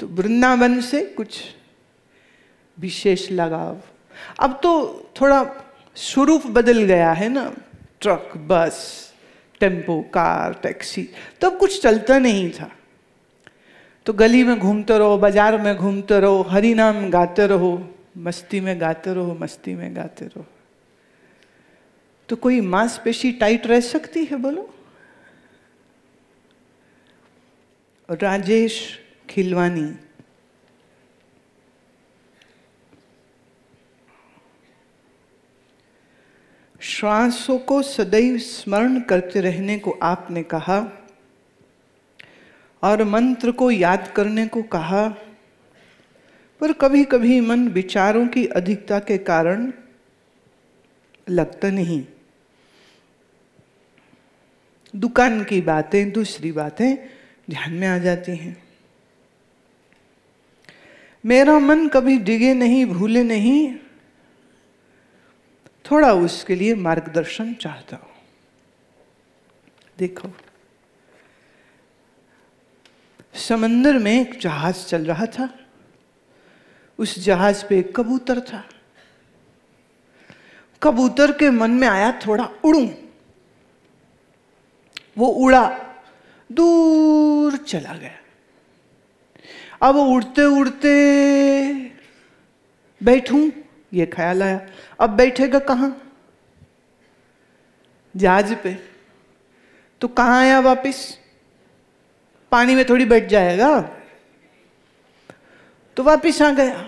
तो वृंदावन से कुछ विशेष लगाव अब तो थोड़ा स्वरूप बदल गया है ना truck bus tempo car taxi तब तो कुछ चलता नहीं था तो गली में घूमते रहो बाजार में घूमते रहो नाम गाते रहो मस्ती में गाते रहो मस्ती में गाते रहो तो कोई मांसपेशी टाइट रह सकती है बोलो राजेश खिलवानी श्वासों को सदैव स्मरण करते रहने को आपने कहा और मंत्र को याद करने को कहा पर कभी कभी मन विचारों की अधिकता के कारण लगता नहीं दुकान की बातें दूसरी बातें ध्यान में आ जाती हैं मेरा मन कभी डिगे नहीं भूले नहीं थोड़ा उसके लिए मार्गदर्शन चाहता हूं देखो समंदर में एक जहाज चल रहा था उस जहाज पे एक कबूतर था कबूतर के मन में आया थोड़ा उड़ू वो उड़ा दूर चला गया अब उड़ते उड़ते बैठूं ये ख्याल आया अब बैठेगा कहाँ जहाज पे तो कहाँ आया वापस पानी में थोड़ी बैठ जाएगा तो वापस आ गया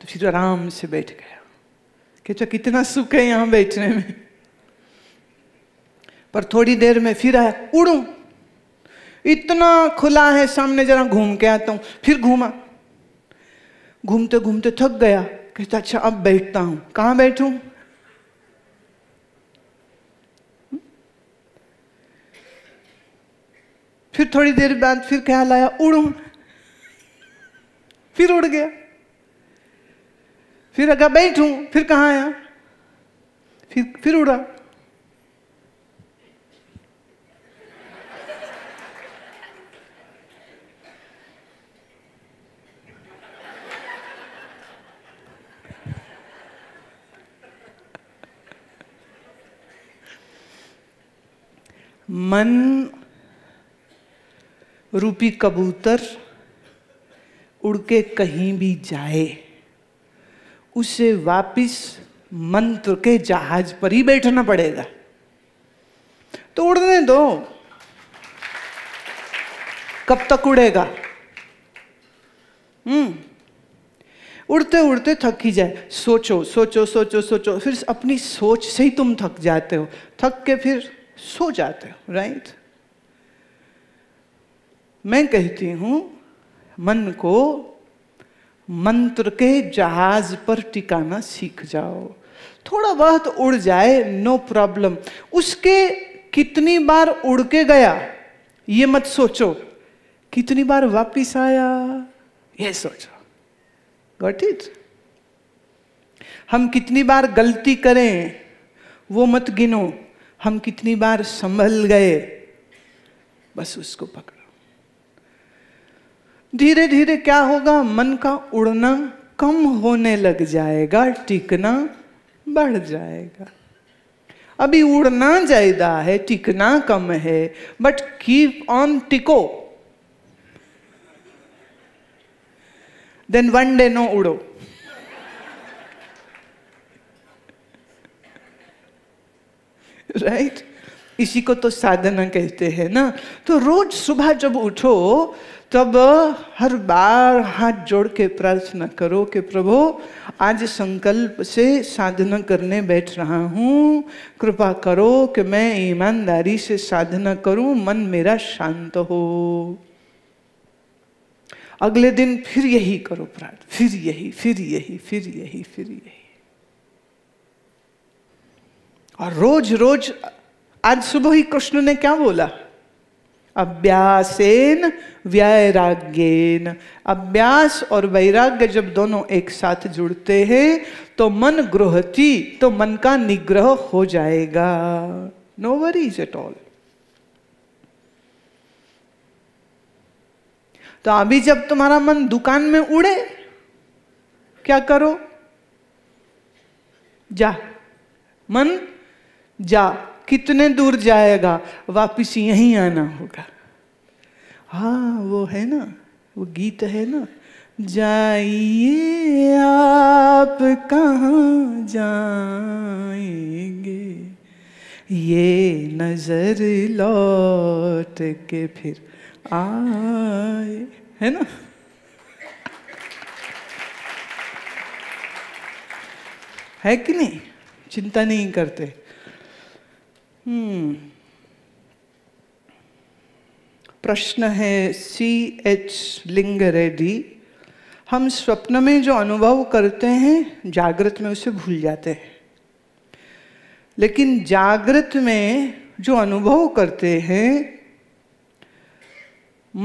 तो फिर आराम से बैठ गया चो अच्छा, कितना सुख है यहां बैठने में पर थोड़ी देर में फिर आया उड़ू इतना खुला है सामने जरा घूम के आता हूँ फिर घूमा घूमते घूमते थक गया कहता अच्छा अब बैठता हूँ कहाँ बैठूँ फिर थोड़ी देर बाद फिर क्या लाया उड़ू फिर उड़ गया फिर अगर बैठूं फिर कहाँ आया फिर फिर उड़ा मन रूपी कबूतर उड़ के कहीं भी जाए उसे वापिस मंत्र के जहाज पर ही बैठना पड़ेगा तो उड़ने दो कब तक उड़ेगा हम्म उड़ते उड़ते थक ही जाए सोचो सोचो सोचो सोचो फिर अपनी सोच से ही तुम थक जाते हो थक के फिर सो जाते हो राइट मैं कहती हूं मन को मंत्र के जहाज पर टिकाना सीख जाओ थोड़ा बहुत उड़ जाए नो प्रॉब्लम उसके कितनी बार उड़ के गया ये मत सोचो कितनी बार वापिस आया ये सोचो गॉट इट हम कितनी बार गलती करें वो मत गिनो हम कितनी बार संभल गए बस उसको पकड़ो धीरे धीरे क्या होगा मन का उड़ना कम होने लग जाएगा टिकना बढ़ जाएगा अभी उड़ना ज्यादा है टिकना कम है बट कीप ऑन टिको देन वन डे नो उड़ो राइट इसी को तो साधना कहते हैं ना तो रोज सुबह जब उठो तब हर बार हाथ जोड़ के प्रार्थना करो कि प्रभु आज संकल्प से साधना करने बैठ रहा हूँ कृपा करो कि मैं ईमानदारी से साधना करूँ मन मेरा शांत हो अगले दिन फिर यही करो प्रार्थ फिर यही फिर यही फिर यही फिर यही और रोज रोज आज सुबह ही कृष्ण ने क्या बोला अभ्यासेन वैराग्यन अभ्यास और वैराग्य जब दोनों एक साथ जुड़ते हैं तो मन गृहती तो मन का निग्रह हो जाएगा नो वरीज एट ऑल तो अभी जब तुम्हारा मन दुकान में उड़े क्या करो जा मन जा कितने दूर जाएगा वापिस यहीं आना होगा हाँ वो है ना वो गीत है ना जाइए आप कहाँ जाएंगे ये नजर लौट के फिर आए है ना है कि नहीं चिंता नहीं करते हम्म। प्रश्न है सी एच लिंग रेडी हम स्वप्न में जो अनुभव करते हैं जागृत में उसे भूल जाते हैं लेकिन जागृत में जो अनुभव करते हैं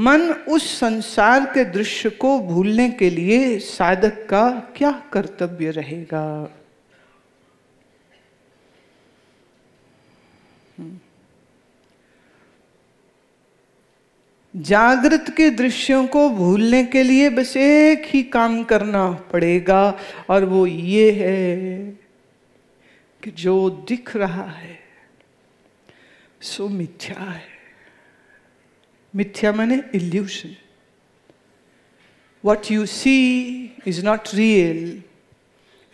मन उस संसार के दृश्य को भूलने के लिए साधक का क्या कर्तव्य रहेगा जागृत के दृश्यों को भूलने के लिए बस एक ही काम करना पड़ेगा और वो ये है कि जो दिख रहा है सो मिथ्या है मिथ्या माने illusion you see is not real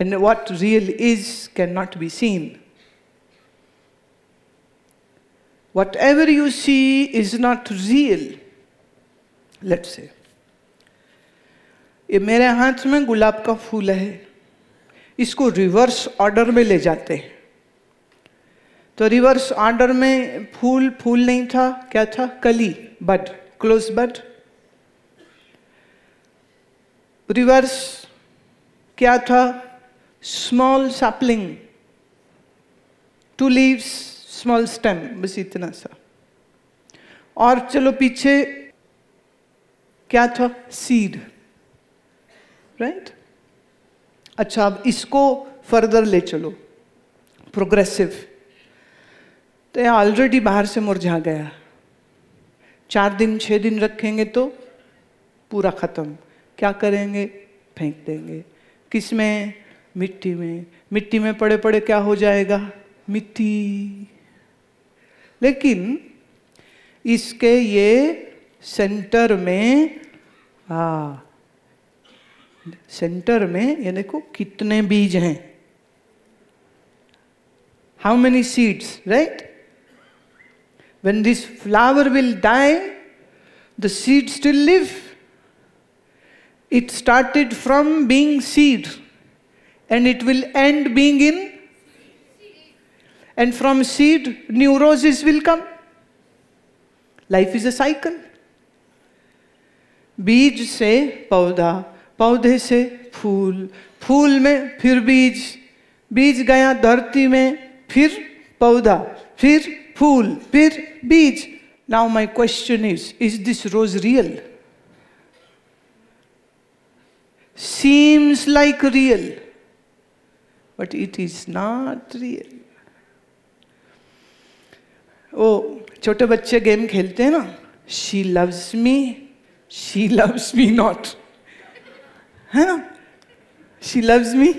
and and real is can not be seen whatever you see is not real let's say ये मेरे हाथ में गुलाब का फूल है इसको रिवर्स ऑर्डर में ले जाते हैं तो रिवर्स ऑर्डर में फूल फूल नहीं था क्या था कली बड क्लोज बड रिवर्स क्या था small sapling two leaves small stem बस इतना सा और चलो पीछे क्या था सीड राइट अच्छा अब इसको फर्दर ले चलो प्रोग्रेसिव तो ऑलरेडी बाहर से मुरझा गया चार दिन छः दिन रखेंगे तो पूरा ख़त्म क्या करेंगे फेंक देंगे किस में मिट्टी में मिट्टी में पड़े पड़े क्या हो जाएगा मिट्टी लेकिन इसके ये सेंटर में आ, सेंटर में ये देखो कितने बीज हैं how many seeds right when this flower will die the seed still live it started from being seed and it will end being in and from seed, neuroses will come. Life is a cycle बीज से पौधा पौधे से फूल फूल में फिर बीज बीज गया धरती में फिर पौधा फिर फूल फिर बीज now my question is is this rose real seems like real but it is not real वो छोटे बच्चे गेम खेलते हैं ना she loves me she loves me not है ना she loves me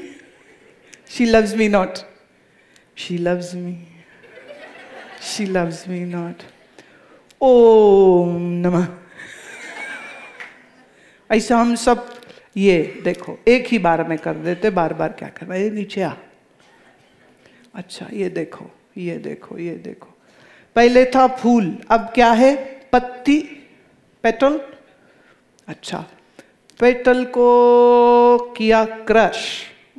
she loves me not she loves me she loves me not ओ नम ऐसा हम सब ये देखो एक ही बार में कर देते बार बार क्या करना ये नीचे आ अच्छा ये देखो ये देखो ये देखो पहले था फूल अब क्या है पत्ती पेटल अच्छा पेटल को किया क्रश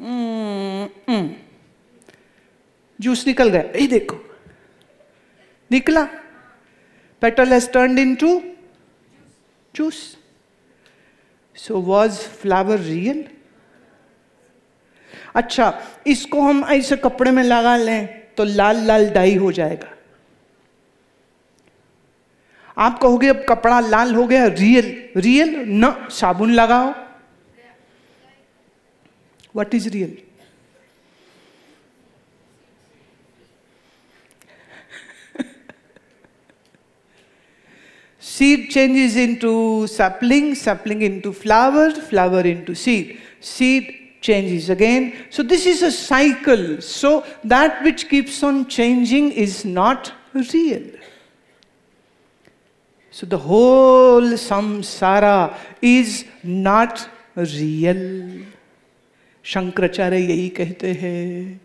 हम्म, हम्म। जूस निकल गया ये देखो निकला petal turn into juice so was flower real अच्छा इसको हम ऐसे कपड़े में लगा लें तो लाल लाल डाई हो जाएगा आप कहोगे अब कपड़ा लाल हो गया रियल रियल न साबुन लगाओ what is real seed change changes into sapling sapling into flower flower into seed seed change is again so this is a cycle so that which keeps on changing is not real So the whole samsara is not real. Shankaracharya यही कहते हैं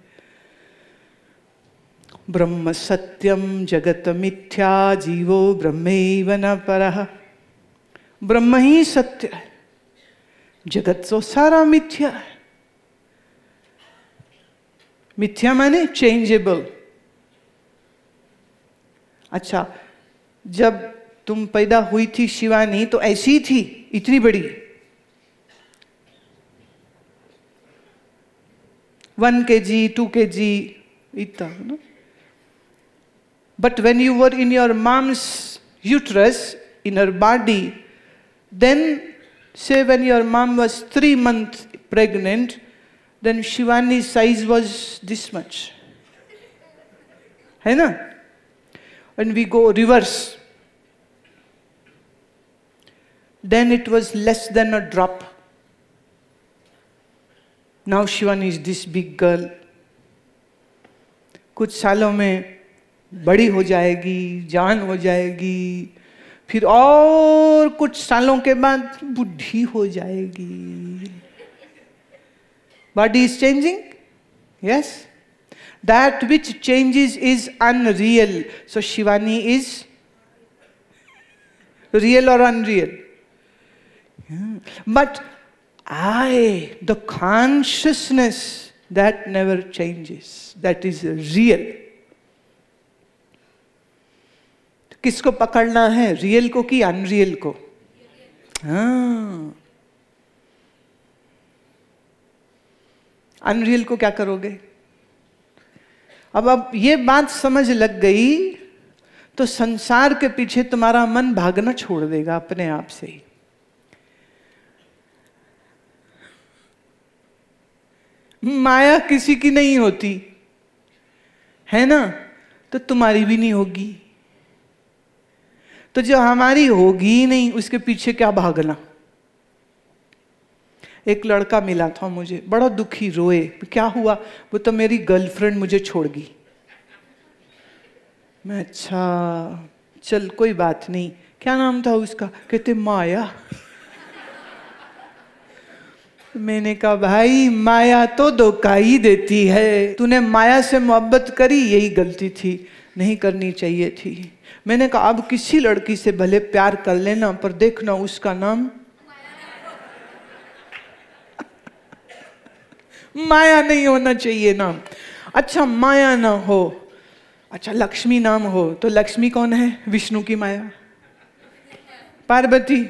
ब्रह्म सत्यम जगत मिथ्या जीवो ब्रह्म न पर ब्रह्म ही सत्य है जगत तो सारा मिथ्या है मिथ्या माने चेंजेबल अच्छा जब तुम पैदा हुई थी शिवानी तो ऐसी थी इतनी बड़ी वन के जी टू के जी इतना but when you were in your mom's uterus in your body then say when your mom was three month pregnant then Shivani size was this much है ना and we go reverse Then it was less than a drop. Now Shivan is this big girl. कुछ सालों में बड़ी हो जाएगी जान हो जाएगी फिर और कुछ सालों के बाद बुढ़ी हो जाएगी body is changing yes that which changes is unreal so Shivani is real और unreal Hmm. But I, the consciousness that never changes, that is real. किसको पकड़ना है रियल को कि अनरियल को अनरियल हाँ। को क्या करोगे अब अब ये बात समझ लग गई तो संसार के पीछे तुम्हारा मन भागना छोड़ देगा अपने आप से ही माया किसी की नहीं होती है ना तो तुम्हारी भी नहीं होगी तो जो हमारी होगी ही नहीं उसके पीछे क्या भागना एक लड़का मिला था मुझे बड़ा दुखी रोए क्या हुआ वो तो मेरी गर्लफ्रेंड मुझे छोड़ गई मैं अच्छा चल कोई बात नहीं क्या नाम था उसका कहते माया मैंने कहा भाई माया तो धोखा ही देती है तूने माया से मोहब्बत करी यही गलती थी नहीं करनी चाहिए थी मैंने कहा अब किसी लड़की से भले प्यार कर लेना पर देखना उसका नाम माया नहीं होना चाहिए नाम अच्छा माया ना हो अच्छा लक्ष्मी नाम हो तो लक्ष्मी कौन है विष्णु की माया पार्वती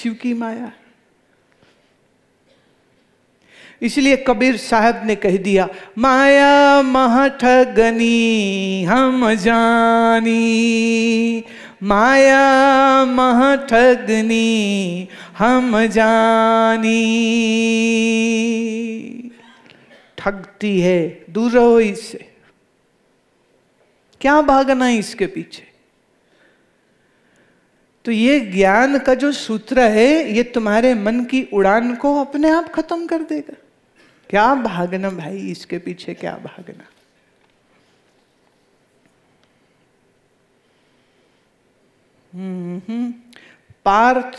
शिव की माया इसलिए कबीर साहब ने कह दिया माया महठगनी हम जानी माया महठगनी हम जानी ठगती है दूर रहो इससे क्या भागना है इसके पीछे तो ये ज्ञान का जो सूत्र है ये तुम्हारे मन की उड़ान को अपने आप खत्म कर देगा क्या भागना भाई इसके पीछे क्या भागना हम्म, पार्थ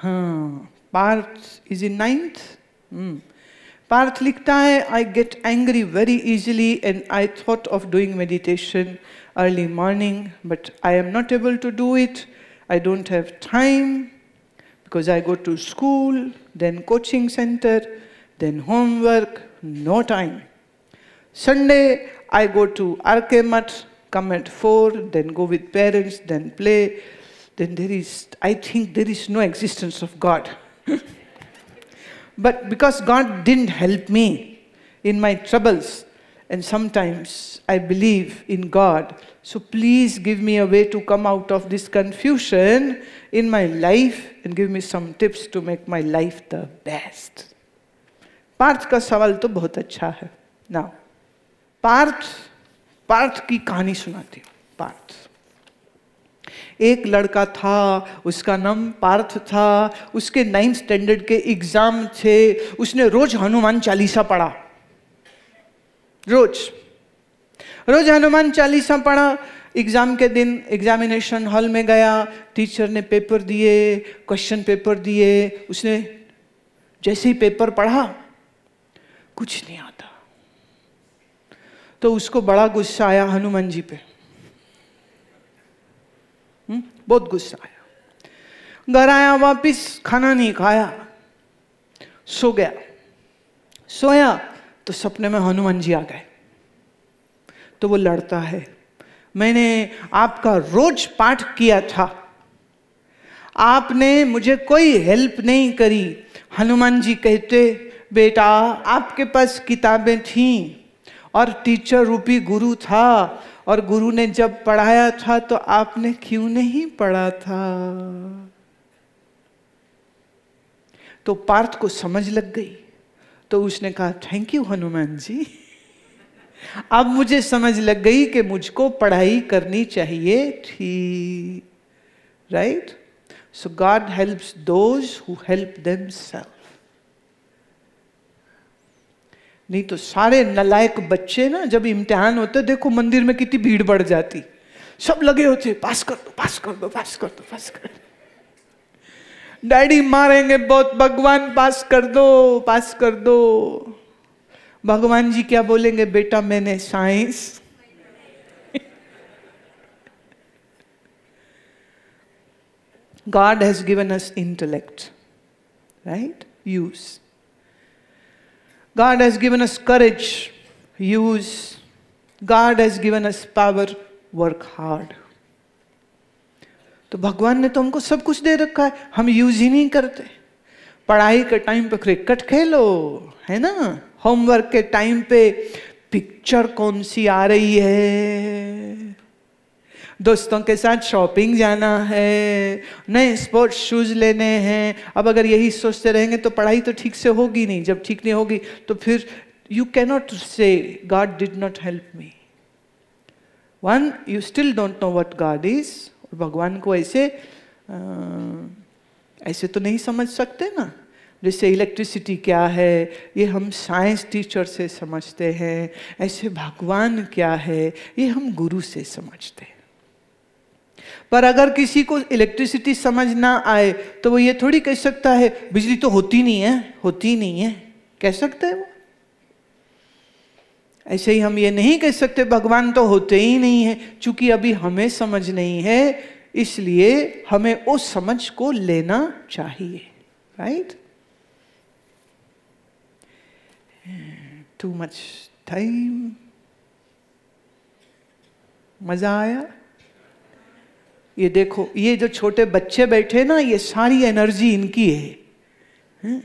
हाँ Parth is in ninth Parth लिखता है I get angry very easily and I thought of doing meditation early morning but I am not able to do it I don't have time Because I go to school, then coaching center, then homework, no time. Sunday, I go to RK Mutt, come at 4, then go with parents, then play. Then there is, I think there is no existence of God. but because God didn't help me in my troubles, and sometimes I believe in God. So please give me a way to come out of this confusion in my life and give me some tips to make my life the best. Parth का सवाल तो बहुत अच्छा है ना पार्थ पार्थ की कहानी सुनाती हूँ पार्थ एक लड़का था उसका नाम पार्थ था उसके नाइन्थ स्टैंडर्ड के एग्जाम थे उसने रोज हनुमान चालीसा पढ़ा रोज रोज हनुमान चालीसा पढ़ा एग्ज़ाम के दिन एग्जामिनेशन हॉल में गया टीचर ने पेपर दिए क्वेश्चन पेपर दिए उसने जैसे ही पेपर पढ़ा कुछ नहीं आता तो उसको बड़ा गुस्सा आया हनुमान जी पे हम्म, बहुत गुस्सा आया घर आया वापिस खाना नहीं खाया सो गया सोया तो सपने में हनुमान जी आ गए तो वो लड़ता है मैंने आपका रोज पाठ किया था आपने मुझे कोई हेल्प नहीं करी हनुमान जी कहते बेटा आपके पास किताबें थीं और टीचर रूपी गुरु था और गुरु ने जब पढ़ाया था तो आपने क्यों नहीं पढ़ा था तो पार्थ को समझ लग गई तो उसने कहा थैंक यू हनुमान जी अब मुझे समझ लग गई कि मुझको पढ़ाई करनी चाहिए थी right so God helps those who help them नहीं तो सारे नलायक बच्चे ना जब इम्तिहान होते देखो मंदिर में कितनी भीड़ बढ़ जाती सब लगे होते पास कर दो पास कर दो पास कर दो पास कर दो डैडी मारेंगे बहुत भगवान पास कर दो पास कर दो भगवान जी क्या बोलेंगे बेटा मैंने science God has given us intellect, right? Use. God has given us courage, use. God has given us power, work hard. तो भगवान ने तो हमको सब कुछ दे रखा है हम यूज ही नहीं करते पढ़ाई के टाइम पे क्रिकेट खेलो है ना होमवर्क के टाइम पे पिक्चर कौन सी आ रही है दोस्तों के साथ शॉपिंग जाना है नए स्पोर्ट्स शूज लेने हैं अब अगर यही सोचते रहेंगे तो पढ़ाई तो ठीक से होगी नहीं जब ठीक नहीं होगी तो फिर you cannot say God did not help me when you still don't know what God is भगवान को ऐसे आ, ऐसे तो नहीं समझ सकते ना जैसे इलेक्ट्रिसिटी क्या है ये हम साइंस टीचर से समझते हैं ऐसे भगवान क्या है ये हम गुरु से समझते हैं पर अगर किसी को इलेक्ट्रिसिटी समझ ना आए तो वो ये थोड़ी कह सकता है बिजली तो होती नहीं है होती नहीं है कह सकता है वो ऐसे ही हम ये नहीं कह सकते भगवान तो होते ही नहीं है क्योंकि अभी हमें समझ नहीं है इसलिए हमें उस समझ को लेना चाहिए राइट टू मच टाइम मजा आया ये देखो ये जो छोटे बच्चे बैठे ना ये सारी एनर्जी इनकी है, है?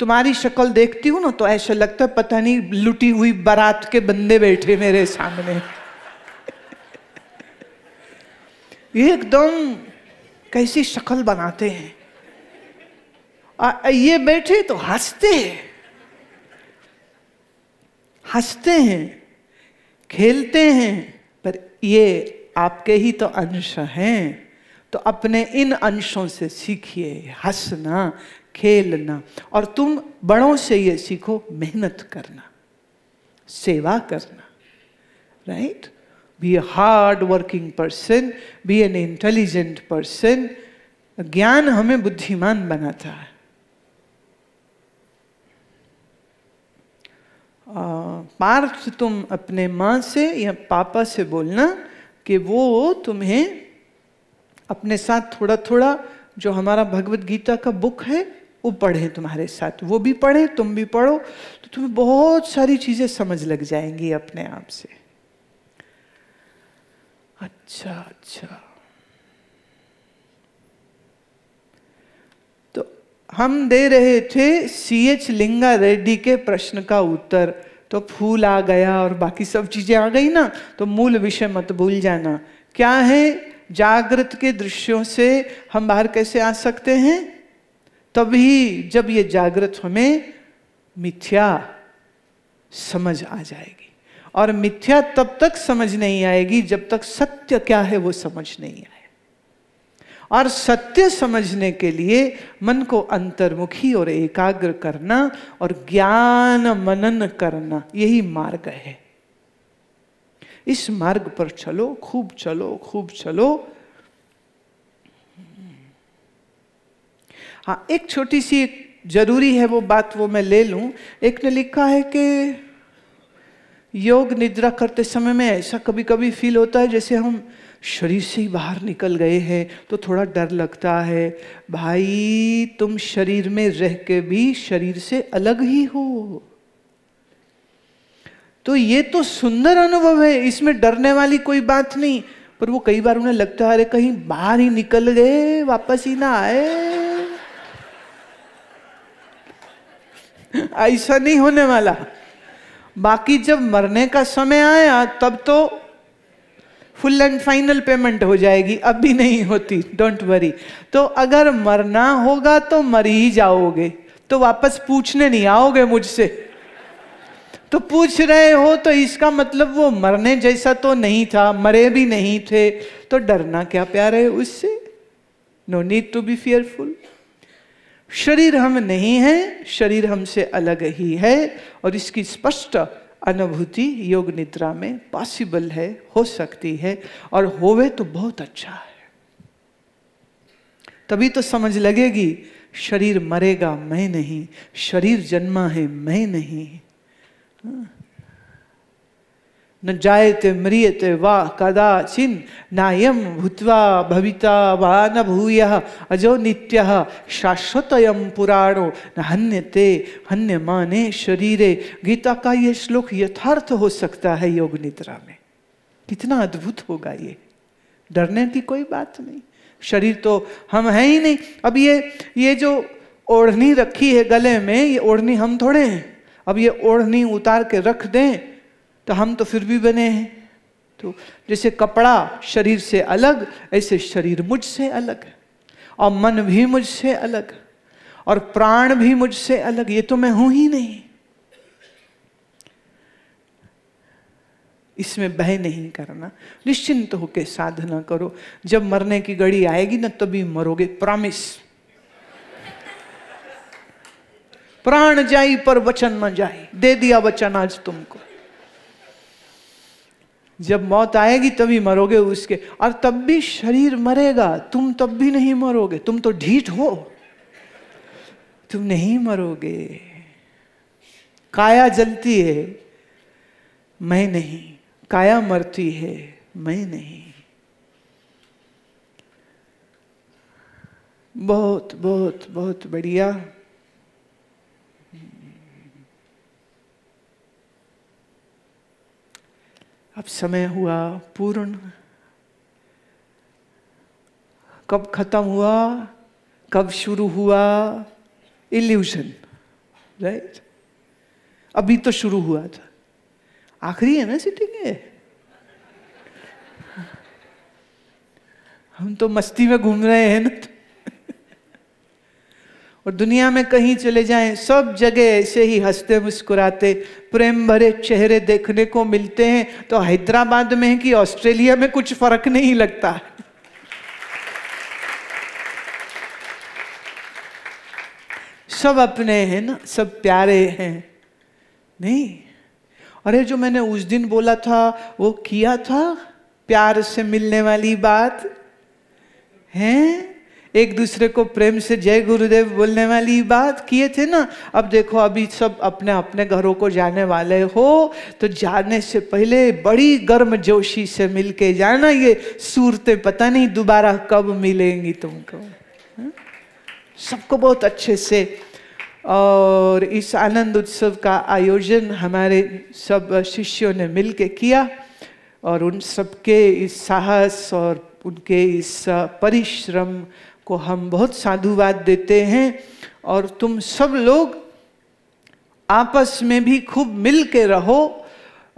तुम्हारी शक्ल देखती हूँ ना तो ऐसा लगता है पता नहीं लुटी हुई बारात के बंदे बैठे मेरे सामने ये एकदम कैसी शक्ल बनाते हैं आ, ये बैठे तो हंसते हैं हंसते हैं खेलते हैं पर ये आपके ही तो अंश हैं तो अपने इन अंशों से सीखिए हंसना खेलना और तुम बड़ों से ये सीखो मेहनत करना सेवा करना right be a hard working person be an intelligent person ज्ञान हमें बुद्धिमान बनाता है पार्थ तुम अपने माँ से या पापा से बोलना कि वो तुम्हें अपने साथ थोड़ा थोड़ा जो हमारा भगवत गीता का बुक है वो पढ़े तुम्हारे साथ वो भी पढ़े तुम भी पढ़ो तो तुम्हें बहुत सारी चीजें समझ लग जाएंगी अपने आप से अच्छा अच्छा तो हम दे रहे थे सी एच लिंगा रेड्डी के प्रश्न का उत्तर तो फूल आ गया और बाकी सब चीजें आ गई ना तो मूल विषय मत भूल जाना क्या है जागृत के दृश्यों से हम बाहर कैसे आ सकते हैं तभी जब ये जागृत हमें मिथ्या समझ आ जाएगी और मिथ्या तब तक समझ नहीं आएगी जब तक सत्य क्या है वो समझ नहीं आए और सत्य समझने के लिए मन को अंतर्मुखी और एकाग्र करना और ज्ञान मनन करना यही मार्ग है इस मार्ग पर चलो खूब चलो खूब चलो हाँ एक छोटी सी जरूरी है वो बात वो मैं ले लूँ एक ने लिखा है कि योग निद्रा करते समय में ऐसा कभी कभी फील होता है जैसे हम शरीर से ही बाहर निकल गए हैं तो थोड़ा डर लगता है भाई तुम शरीर में रह के भी शरीर से अलग ही हो तो ये तो सुंदर अनुभव है इसमें डरने वाली कोई बात नहीं पर वो कई बार उन्हें लगता है अरे कहीं बाहर ही निकल गए वापस ही ना आए ऐसा नहीं होने वाला बाकी जब मरने का समय आया तब तो फुल एंड फाइनल पेमेंट हो जाएगी अब भी नहीं होती डोंट वरी तो अगर मरना होगा तो मर ही जाओगे तो वापस पूछने नहीं आओगे मुझसे तो पूछ रहे हो तो इसका मतलब वो मरने जैसा तो नहीं था मरे भी नहीं थे तो डरना क्या प्यार है उससे no need to be fearful शरीर हम नहीं हैं शरीर हमसे अलग ही है और इसकी स्पष्ट अनुभूति योग निद्रा में पॉसिबल है हो सकती है और होवे तो बहुत अच्छा है तभी तो समझ लगेगी शरीर मरेगा मैं नहीं शरीर जन्मा है मैं नहीं हाँ। न जायते म्रियते वा कदाचिन नायम भूत्वा भविता वा न भूय अजो नित्य शाश्वतयम पुराणो न हन्यते हन्य माने शरीरे गीता का ये श्लोक यथार्थ हो सकता है योग निद्रा में कितना अद्भुत होगा ये डरने की कोई बात नहीं शरीर तो हम हैं ही नहीं अब ये ये जो ओढ़नी रखी है गले में ये ओढ़नी हम थोड़े हैं अब ये ओढ़नी उतार के रख दें तो हम तो फिर भी बने हैं तो जैसे कपड़ा शरीर से अलग ऐसे शरीर मुझसे अलग और मन भी मुझसे अलग और प्राण भी मुझसे अलग ये तो मैं हूं ही नहीं इसमें भय नहीं करना निश्चिंत तो होकर साधना करो जब मरने की घड़ी आएगी ना तभी मरोगे प्रॉमिस प्राण जाई पर वचन न जाई दे दिया वचन आज तुमको जब मौत आएगी तभी मरोगे उसके और तब भी शरीर मरेगा तुम तब भी नहीं मरोगे तुम तो ढीठ हो तुम नहीं मरोगे काया जलती है मैं नहीं काया मरती है मैं नहीं बहुत बहुत बहुत बढ़िया अब समय हुआ पूर्ण कब खत्म हुआ कब शुरू हुआ इल्यूशन राइट अभी तो शुरू हुआ था आखिरी है ना सिटिंग है हम तो मस्ती में घूम रहे हैं ना और दुनिया में कहीं चले जाएं सब जगह ऐसे ही हंसते मुस्कुराते प्रेम भरे चेहरे देखने को मिलते हैं तो हैदराबाद में है कि ऑस्ट्रेलिया में कुछ फर्क नहीं लगता सब अपने हैं ना सब प्यारे हैं नहीं अरे जो मैंने उस दिन बोला था वो किया था प्यार से मिलने वाली बात हैं एक दूसरे को प्रेम से जय गुरुदेव बोलने वाली बात किए थे ना अब देखो अभी सब अपने अपने घरों को जाने वाले हो तो जाने से पहले बड़ी गर्म जोशी से मिलके जाना ये सूरते पता नहीं दोबारा कब मिलेंगी तुमको हाँ? सबको बहुत अच्छे से और इस आनंद उत्सव का आयोजन हमारे सब शिष्यों ने के किया और उन सबके इस साहस और उनके इस परिश्रम को हम बहुत साधुवाद देते हैं और तुम सब लोग आपस में भी खूब मिल के रहो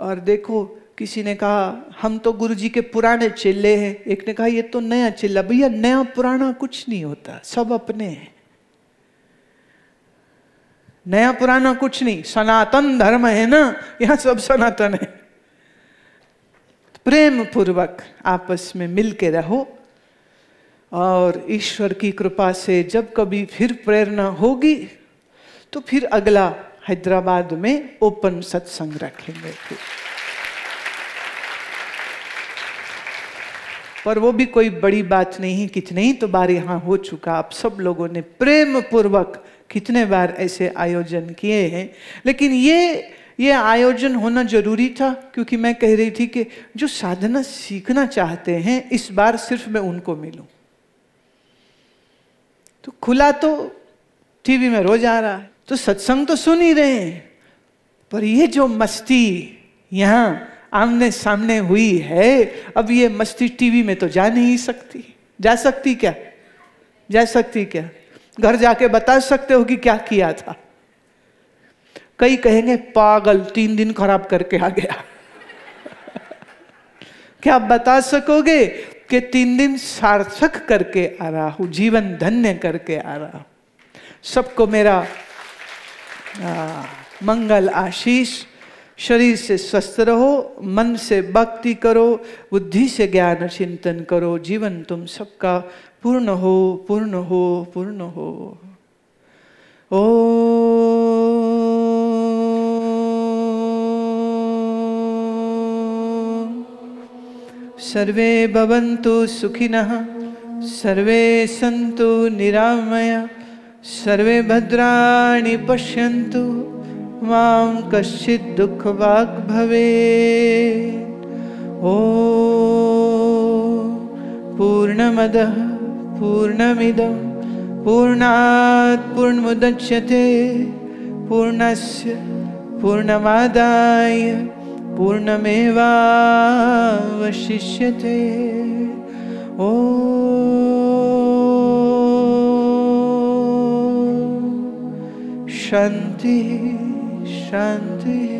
और देखो किसी ने कहा हम तो गुरु जी के पुराने चेले हैं एक ने कहा ये तो नया चेला भैया नया पुराना कुछ नहीं होता सब अपने हैं नया पुराना कुछ नहीं सनातन धर्म है ना यहां सब सनातन है प्रेम पूर्वक आपस में मिल के रहो और ईश्वर की कृपा से जब कभी फिर प्रेरणा होगी तो फिर अगला हैदराबाद में ओपन सत्संग रखेंगे फिर पर वो भी कोई बड़ी बात नहीं कितने ही तो बार यहाँ हो चुका आप सब लोगों ने प्रेम पूर्वक कितने बार ऐसे आयोजन किए हैं लेकिन ये ये आयोजन होना जरूरी था क्योंकि मैं कह रही थी कि जो साधना सीखना चाहते हैं इस बार सिर्फ मैं उनको मिलूं तो खुला तो टीवी में रोज आ रहा है तो सत्संग तो सुन ही रहे हैं पर ये जो मस्ती यहां आमने सामने हुई है अब ये मस्ती टीवी में तो जा नहीं सकती जा सकती क्या जा सकती क्या घर जाके बता सकते हो कि क्या किया था कई कहेंगे पागल तीन दिन खराब करके आ गया क्या आप बता सकोगे कि तीन दिन सार्थक करके आ रहा हूँ जीवन धन्य करके आ रहा हूँ सबको मेरा आ, मंगल आशीष शरीर से स्वस्थ रहो मन से भक्ति करो बुद्धि से ज्ञान चिंतन करो जीवन तुम सबका पूर्ण हो पूर्ण हो पूर्ण हो ओ सर्वे भवन्तु सुखिनः सर्वे सन्तु निरामय सर्वे भद्राणि पश्यन्तु मां कश्चित् दुःखवाक् भवेत् ॐ पूर्णमदः पूर्णमिदं पूर्णात् पूर्णमुदच्यते पूर्णस्य पूर्णमादाय पूर्णमेवावशिष्यते शान्तिः शान्तिः